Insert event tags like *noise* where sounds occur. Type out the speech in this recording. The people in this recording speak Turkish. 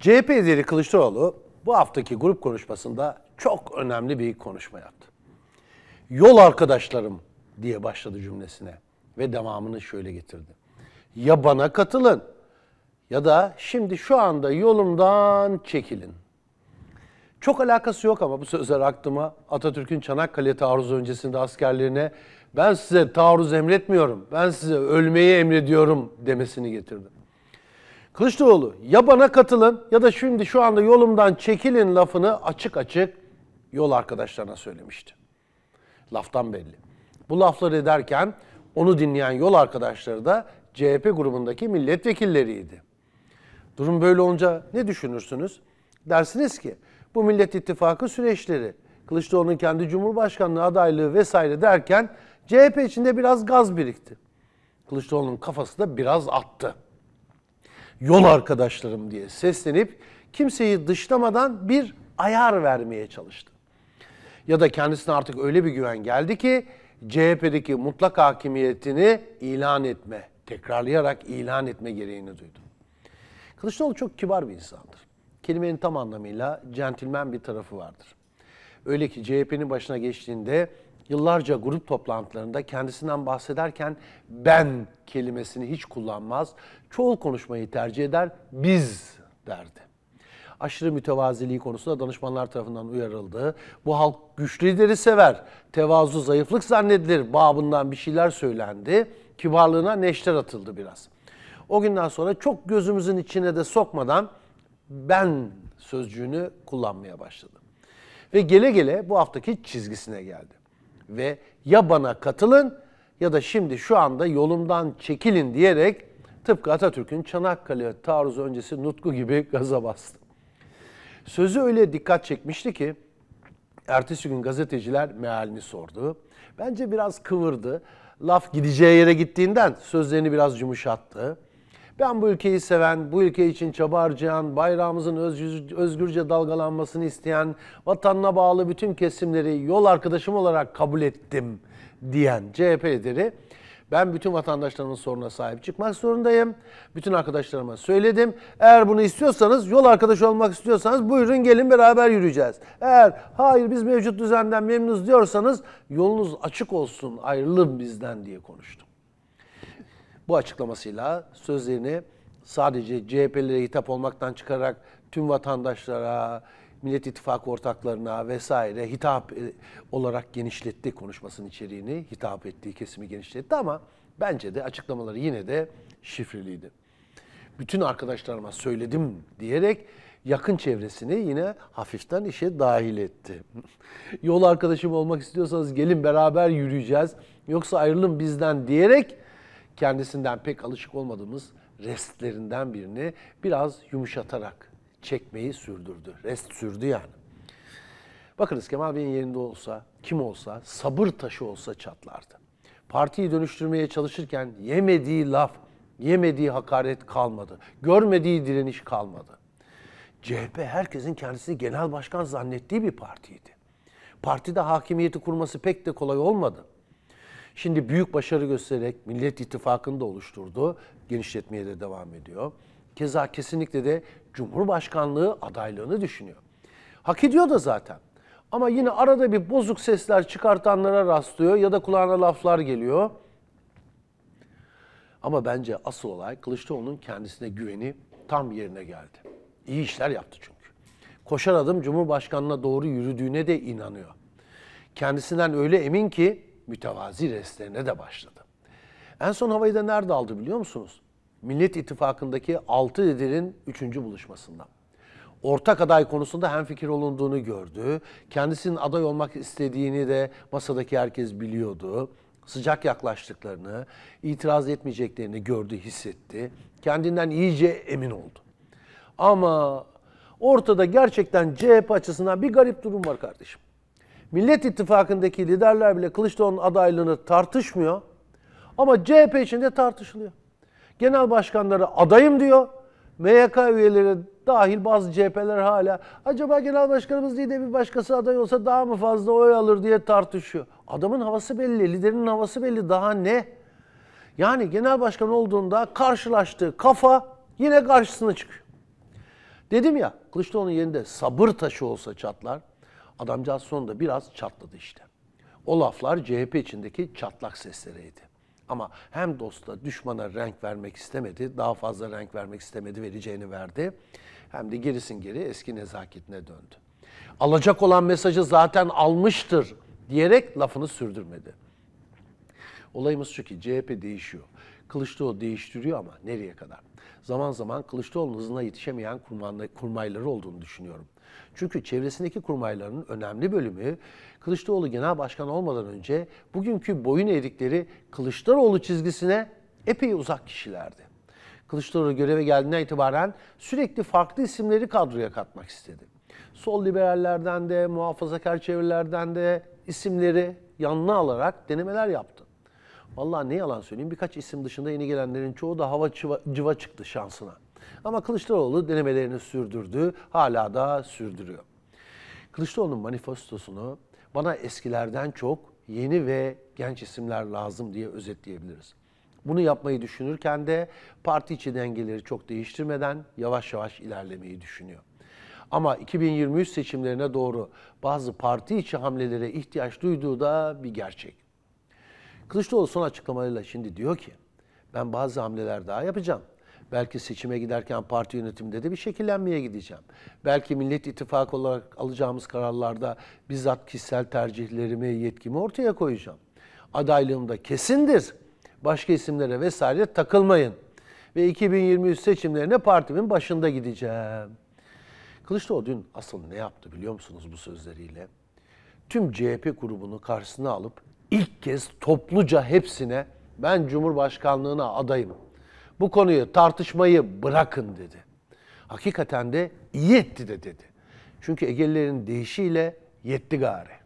CHP lideri Kılıçdaroğlu bu haftaki grup konuşmasında çok önemli bir konuşma yaptı. Yol arkadaşlarım diye başladı cümlesine ve devamını şöyle getirdi. Ya bana katılın ya da şimdi şu anda yolumdan çekilin. Çok alakası yok ama bu sözler aklıma Atatürk'ün Çanakkale taarruzu öncesinde askerlerine ben size taarruz emretmiyorum, ben size ölmeyi emrediyorum demesini getirdi. Kılıçdaroğlu ya bana katılın ya da şimdi şu anda yolumdan çekilin lafını açık açık yol arkadaşlarına söylemişti. Laftan belli. Bu lafları ederken onu dinleyen yol arkadaşları da CHP grubundaki milletvekilleriydi. Durum böyle olunca ne düşünürsünüz? Dersiniz ki bu Millet İttifakı süreçleri, Kılıçdaroğlu'nun kendi Cumhurbaşkanlığı adaylığı vesaire derken CHP içinde biraz gaz birikti. Kılıçdaroğlu'nun kafası da biraz attı yol arkadaşlarım diye seslenip kimseyi dışlamadan bir ayar vermeye çalıştı. Ya da kendisine artık öyle bir güven geldi ki CHP'deki mutlak hakimiyetini ilan etme, tekrarlayarak ilan etme gereğini duydu. Kılıçdaroğlu çok kibar bir insandır. Kelimenin tam anlamıyla centilmen bir tarafı vardır. Öyle ki CHP'nin başına geçtiğinde yıllarca grup toplantılarında kendisinden bahsederken ben kelimesini hiç kullanmaz. Çoğul konuşmayı tercih eder, biz derdi. Aşırı mütevaziliği konusunda danışmanlar tarafından uyarıldı. Bu halk güçlü lideri sever, tevazu zayıflık zannedilir babından bir şeyler söylendi. Kibarlığına neşter atıldı biraz. O günden sonra çok gözümüzün içine de sokmadan ben sözcüğünü kullanmaya başladı. Ve gele gele bu haftaki çizgisine geldi ve ya bana katılın ya da şimdi şu anda yolumdan çekilin diyerek tıpkı Atatürk'ün Çanakkale taarruzu öncesi nutku gibi *laughs* gaza bastı. Sözü öyle dikkat çekmişti ki ertesi gün gazeteciler mealini sordu. Bence biraz kıvırdı. Laf gideceği yere gittiğinden sözlerini biraz yumuşattı. Ben bu ülkeyi seven, bu ülke için çaba harcayan, bayrağımızın özgürce dalgalanmasını isteyen, vatanına bağlı bütün kesimleri yol arkadaşım olarak kabul ettim diyen CHP lideri ben bütün vatandaşlarımın soruna sahip çıkmak zorundayım. Bütün arkadaşlarıma söyledim. Eğer bunu istiyorsanız, yol arkadaşı olmak istiyorsanız buyurun gelin beraber yürüyeceğiz. Eğer hayır biz mevcut düzenden memnunuz diyorsanız yolunuz açık olsun ayrılın bizden diye konuştum bu açıklamasıyla sözlerini sadece CHP'lere hitap olmaktan çıkararak tüm vatandaşlara, Millet İttifakı ortaklarına vesaire hitap e, olarak genişletti konuşmasının içeriğini, hitap ettiği kesimi genişletti ama bence de açıklamaları yine de şifreliydi. Bütün arkadaşlarıma söyledim diyerek yakın çevresini yine hafiften işe dahil etti. *laughs* Yol arkadaşım olmak istiyorsanız gelin beraber yürüyeceğiz yoksa ayrılın bizden diyerek kendisinden pek alışık olmadığımız restlerinden birini biraz yumuşatarak çekmeyi sürdürdü. Rest sürdü yani. Bakınız Kemal Bey'in yerinde olsa, kim olsa, sabır taşı olsa çatlardı. Partiyi dönüştürmeye çalışırken yemediği laf, yemediği hakaret kalmadı. Görmediği direniş kalmadı. CHP herkesin kendisini genel başkan zannettiği bir partiydi. Partide hakimiyeti kurması pek de kolay olmadı. Şimdi büyük başarı göstererek Millet İttifakı'nı da oluşturdu. Genişletmeye de devam ediyor. Keza kesinlikle de Cumhurbaşkanlığı adaylığını düşünüyor. Hak ediyor da zaten. Ama yine arada bir bozuk sesler çıkartanlara rastlıyor ya da kulağına laflar geliyor. Ama bence asıl olay Kılıçdaroğlu'nun kendisine güveni tam yerine geldi. İyi işler yaptı çünkü. Koşar adım Cumhurbaşkanı'na doğru yürüdüğüne de inanıyor. Kendisinden öyle emin ki mütevazi restlerine de başladı. En son havayı da nerede aldı biliyor musunuz? Millet İttifakı'ndaki 6 liderin 3. buluşmasında. Ortak aday konusunda hemfikir olunduğunu gördü. Kendisinin aday olmak istediğini de masadaki herkes biliyordu. Sıcak yaklaştıklarını, itiraz etmeyeceklerini gördü, hissetti. Kendinden iyice emin oldu. Ama ortada gerçekten CHP açısından bir garip durum var kardeşim. Millet İttifakı'ndaki liderler bile Kılıçdaroğlu'nun adaylığını tartışmıyor. Ama CHP içinde tartışılıyor. Genel başkanları adayım diyor. MYK üyeleri dahil bazı CHP'ler hala acaba genel başkanımız değil de bir başkası aday olsa daha mı fazla oy alır diye tartışıyor. Adamın havası belli, liderinin havası belli daha ne? Yani genel başkan olduğunda karşılaştığı kafa yine karşısına çıkıyor. Dedim ya Kılıçdaroğlu'nun yerinde sabır taşı olsa çatlar. Adamcağız sonunda biraz çatladı işte. O laflar CHP içindeki çatlak sesleriydi. Ama hem dosta düşmana renk vermek istemedi, daha fazla renk vermek istemedi, vereceğini verdi. Hem de gerisin geri eski nezaketine döndü. Alacak olan mesajı zaten almıştır diyerek lafını sürdürmedi. Olayımız şu ki CHP değişiyor. Kılıçdaroğlu değiştiriyor ama nereye kadar? Zaman zaman Kılıçdaroğlu'nun hızına yetişemeyen kurmayları olduğunu düşünüyorum. Çünkü çevresindeki kurmayların önemli bölümü Kılıçdaroğlu genel başkan olmadan önce bugünkü boyun eğrikleri Kılıçdaroğlu çizgisine epey uzak kişilerdi. Kılıçdaroğlu göreve geldiğinden itibaren sürekli farklı isimleri kadroya katmak istedi. Sol liberallerden de, muhafazakar çevrelerden de isimleri yanına alarak denemeler yaptı. Vallahi ne yalan söyleyeyim birkaç isim dışında yeni gelenlerin çoğu da hava çıva, cıva çıktı şansına. Ama Kılıçdaroğlu denemelerini sürdürdü, hala da sürdürüyor. Kılıçdaroğlu'nun manifestosunu bana eskilerden çok yeni ve genç isimler lazım diye özetleyebiliriz. Bunu yapmayı düşünürken de parti içi dengeleri çok değiştirmeden yavaş yavaş ilerlemeyi düşünüyor. Ama 2023 seçimlerine doğru bazı parti içi hamlelere ihtiyaç duyduğu da bir gerçek. Kılıçdaroğlu son açıklamalarıyla şimdi diyor ki ben bazı hamleler daha yapacağım. Belki seçime giderken parti yönetiminde de bir şekillenmeye gideceğim. Belki Millet İttifakı olarak alacağımız kararlarda bizzat kişisel tercihlerimi, yetkimi ortaya koyacağım. Adaylığım da kesindir. Başka isimlere vesaire takılmayın. Ve 2023 seçimlerine partimin başında gideceğim. Kılıçdaroğlu dün asıl ne yaptı biliyor musunuz bu sözleriyle? Tüm CHP grubunu karşısına alıp ilk kez topluca hepsine ben Cumhurbaşkanlığına adayım. Bu konuyu tartışmayı bırakın dedi. Hakikaten de iyi etti de dedi. Çünkü Egelilerin deyişiyle yetti gari.